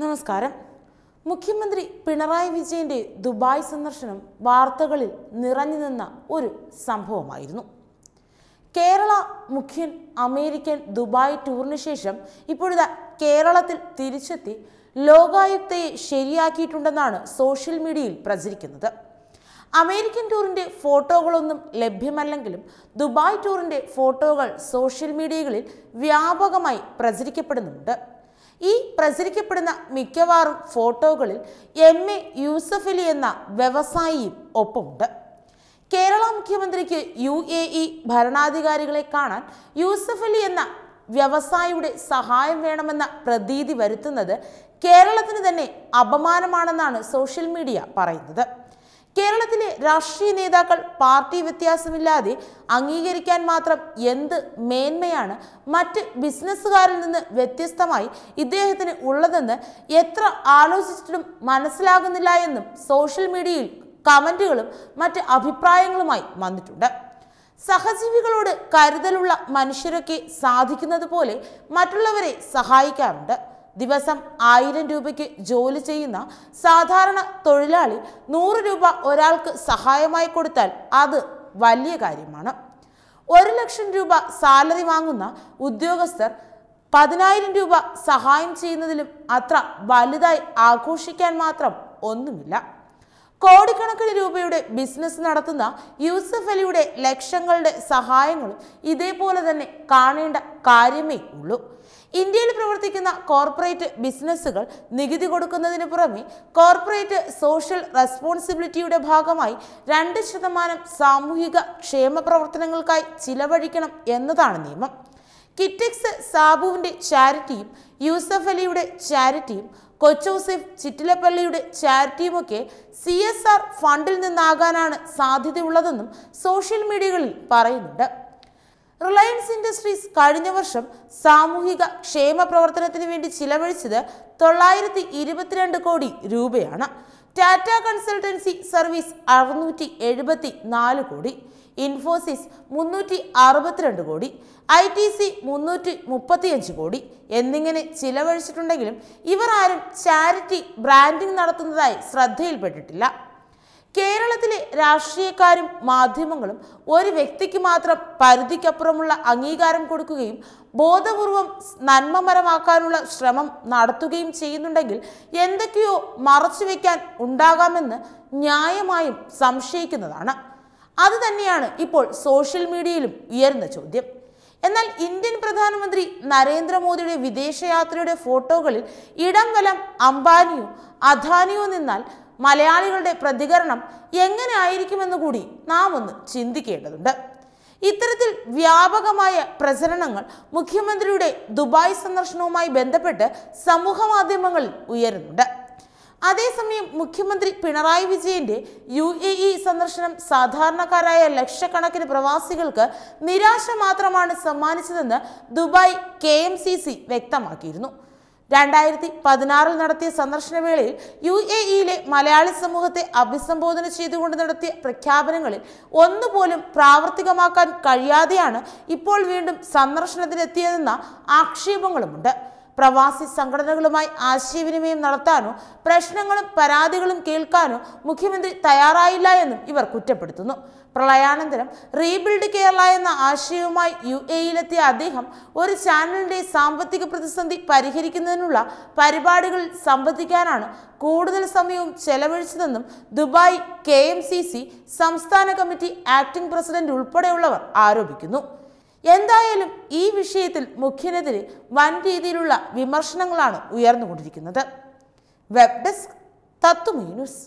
നമസ്കാരം മുഖ്യമന്ത്രി പിണറായി വിജയന്റെ ദുബായ് സന്ദർശനം വാർത്തകളിൽ നിറഞ്ഞു നിന്ന ഒരു സംഭവമായിരുന്നു കേരള മുഖ്യൻ അമേരിക്കൻ ദുബായ് ടൂറിന് ശേഷം ഇപ്പോഴിതാ കേരളത്തിൽ തിരിച്ചെത്തി ലോകായുക്തയെ ശരിയാക്കിയിട്ടുണ്ടെന്നാണ് സോഷ്യൽ മീഡിയയിൽ പ്രചരിക്കുന്നത് അമേരിക്കൻ ടൂറിൻ്റെ ഫോട്ടോകളൊന്നും ലഭ്യമല്ലെങ്കിലും ദുബായ് ടൂറിൻ്റെ ഫോട്ടോകൾ സോഷ്യൽ മീഡിയകളിൽ വ്യാപകമായി പ്രചരിക്കപ്പെടുന്നുണ്ട് ഈ പ്രചരിക്കപ്പെടുന്ന മിക്കവാറും ഫോട്ടോകളിൽ എം എ യൂസഫലി എന്ന വ്യവസായിയും ഒപ്പമുണ്ട് കേരള മുഖ്യമന്ത്രിക്ക് യു എ ഇ ഭരണാധികാരികളെ കാണാൻ യൂസഫലി എന്ന വ്യവസായിയുടെ സഹായം വേണമെന്ന പ്രതീതി വരുത്തുന്നത് കേരളത്തിന് തന്നെ അപമാനമാണെന്നാണ് സോഷ്യൽ മീഡിയ പറയുന്നത് കേരളത്തിലെ രാഷ്ട്രീയ നേതാക്കൾ പാർട്ടി വ്യത്യാസമില്ലാതെ അംഗീകരിക്കാൻ മാത്രം എന്ത് മേന്മയാണ് മറ്റ് ബിസിനസ്സുകാരിൽ നിന്ന് വ്യത്യസ്തമായി ഇദ്ദേഹത്തിന് ഉള്ളതെന്ന് എത്ര ആലോചിച്ചിട്ടും മനസ്സിലാകുന്നില്ല എന്നും സോഷ്യൽ മീഡിയയിൽ കമൻറ്റുകളും മറ്റ് അഭിപ്രായങ്ങളുമായി വന്നിട്ടുണ്ട് സഹജീവികളോട് കരുതലുള്ള മനുഷ്യരൊക്കെ സാധിക്കുന്നത് പോലെ മറ്റുള്ളവരെ സഹായിക്കാറുണ്ട് ദിവസം ആയിരം രൂപയ്ക്ക് ജോലി ചെയ്യുന്ന സാധാരണ തൊഴിലാളി നൂറ് രൂപ ഒരാൾക്ക് സഹായമായി കൊടുത്താൽ അത് വലിയ കാര്യമാണ് ഒരു ലക്ഷം രൂപ സാലറി വാങ്ങുന്ന ഉദ്യോഗസ്ഥർ പതിനായിരം രൂപ സഹായം ചെയ്യുന്നതിലും അത്ര വലുതായി ആഘോഷിക്കാൻ മാത്രം ഒന്നുമില്ല കോടിക്കണക്കിന് രൂപയുടെ ബിസിനസ് നടത്തുന്ന യൂസഫ് അലിയുടെ ലക്ഷങ്ങളുടെ സഹായങ്ങളും ഇതേപോലെ തന്നെ കാണേണ്ട കാര്യമേ ഉള്ളൂ ഇന്ത്യയിൽ പ്രവർത്തിക്കുന്ന കോർപ്പറേറ്റ് ബിസിനസ്സുകൾ നികുതി കൊടുക്കുന്നതിന് പുറമെ കോർപ്പറേറ്റ് സോഷ്യൽ റെസ്പോൺസിബിലിറ്റിയുടെ ഭാഗമായി രണ്ട് ശതമാനം സാമൂഹിക ക്ഷേമ പ്രവർത്തനങ്ങൾക്കായി ചിലവഴിക്കണം എന്നതാണ് നിയമം കിറ്റിക്സ് സാബുവിൻ്റെ ചാരിറ്റിയും യൂസഫ് അലിയുടെ ചാരിറ്റിയും കൊച്ചൂസിഫ് ചിറ്റിലപ്പള്ളിയുടെ ചാരിറ്റിയുമൊക്കെ സി എസ് ആർ ഫണ്ടിൽ നിന്നാകാനാണ് സാധ്യതയുള്ളതെന്നും സോഷ്യൽ മീഡിയകളിൽ പറയുന്നുണ്ട് റിലയൻസ് ഇൻഡസ്ട്രീസ് കഴിഞ്ഞ വർഷം സാമൂഹിക ക്ഷേമ പ്രവർത്തനത്തിന് വേണ്ടി ചിലവഴിച്ചത് തൊള്ളായിരത്തി ഇരുപത്തിരണ്ട് കോടി രൂപയാണ് ടാറ്റ കൺസൾട്ടൻസി സർവീസ് അറുന്നൂറ്റി എഴുപത്തി നാല് കോടി ഇൻഫോസിസ് മുന്നൂറ്റി അറുപത്തിരണ്ട് കോടി ഐ ടി സി മുന്നൂറ്റി മുപ്പത്തിയഞ്ച് കോടി എന്നിങ്ങനെ ചിലവഴിച്ചിട്ടുണ്ടെങ്കിലും ഇവർ ആരും ചാരിറ്റി ബ്രാൻഡിംഗ് നടത്തുന്നതായി ശ്രദ്ധയിൽപ്പെട്ടിട്ടില്ല കേരളത്തിലെ രാഷ്ട്രീയക്കാരും മാധ്യമങ്ങളും ഒരു വ്യക്തിക്ക് മാത്രം പരിധിക്കപ്പുറമുള്ള അംഗീകാരം കൊടുക്കുകയും ബോധപൂർവം നന്മമരമാക്കാനുള്ള ശ്രമം നടത്തുകയും ചെയ്യുന്നുണ്ടെങ്കിൽ എന്തൊക്കെയോ വെക്കാൻ ഉണ്ടാകാമെന്ന് ന്യായമായും സംശയിക്കുന്നതാണ് അത് തന്നെയാണ് ഇപ്പോൾ സോഷ്യൽ മീഡിയയിലും ഉയർന്ന ചോദ്യം എന്നാൽ ഇന്ത്യൻ പ്രധാനമന്ത്രി നരേന്ദ്രമോദിയുടെ വിദേശയാത്രയുടെ ഫോട്ടോകളിൽ ഇടം വലം അംബാനിയോ അധാനിയോ നിന്നാൽ മലയാളികളുടെ പ്രതികരണം എങ്ങനെ ആയിരിക്കുമെന്ന് കൂടി നാം ഒന്ന് ചിന്തിക്കേണ്ടതുണ്ട് ഇത്തരത്തിൽ വ്യാപകമായ പ്രചരണങ്ങൾ മുഖ്യമന്ത്രിയുടെ ദുബായ് സന്ദർശനവുമായി ബന്ധപ്പെട്ട് സമൂഹമാധ്യമങ്ങളിൽ ഉയരുന്നുണ്ട് അതേസമയം മുഖ്യമന്ത്രി പിണറായി വിജയന്റെ യു എ ഇ സന്ദർശനം സാധാരണക്കാരായ ലക്ഷക്കണക്കിന് പ്രവാസികൾക്ക് നിരാശ മാത്രമാണ് സമ്മാനിച്ചതെന്ന് ദുബായ് കെ വ്യക്തമാക്കിയിരുന്നു രണ്ടായിരത്തി പതിനാറിൽ നടത്തിയ സന്ദർശന വേളയിൽ യു എ ഇയിലെ മലയാളി സമൂഹത്തെ അഭിസംബോധന ചെയ്തുകൊണ്ട് നടത്തിയ പ്രഖ്യാപനങ്ങളിൽ ഒന്നുപോലും പ്രാവർത്തികമാക്കാൻ കഴിയാതെയാണ് ഇപ്പോൾ വീണ്ടും സന്ദർശനത്തിനെത്തിയതെന്ന ആക്ഷേപങ്ങളുമുണ്ട് പ്രവാസി സംഘടനകളുമായി ആശയവിനിമയം നടത്താനോ പ്രശ്നങ്ങളും പരാതികളും കേൾക്കാനോ മുഖ്യമന്ത്രി തയ്യാറായില്ല എന്നും ഇവർ കുറ്റപ്പെടുത്തുന്നു പ്രളയാനന്തരം റീബിൽഡ് കേരള എന്ന ആശയവുമായി യു എയിലെത്തിയ അദ്ദേഹം ഒരു ചാനലിൻ്റെ സാമ്പത്തിക പ്രതിസന്ധി പരിഹരിക്കുന്നതിനുള്ള പരിപാടികൾ സംബന്ധിക്കാനാണ് കൂടുതൽ സമയവും ചെലവഴിച്ചതെന്നും Dubai K M C C സംസ്ഥാന കമ്മിറ്റി ആക്ടിംഗ് പ്രസിഡന്റ് ഉൾപ്പെടെയുള്ളവർ ആരോപിക്കുന്നു എന്തായാലും ഈ വിഷയത്തിൽ മുഖ്യനെതിരെ വൻ രീതിയിലുള്ള വിമർശനങ്ങളാണ് ഉയർന്നുകൊണ്ടിരിക്കുന്നത് വെബ് ഡെസ്ക് തത്തുമീ ന്യൂസ്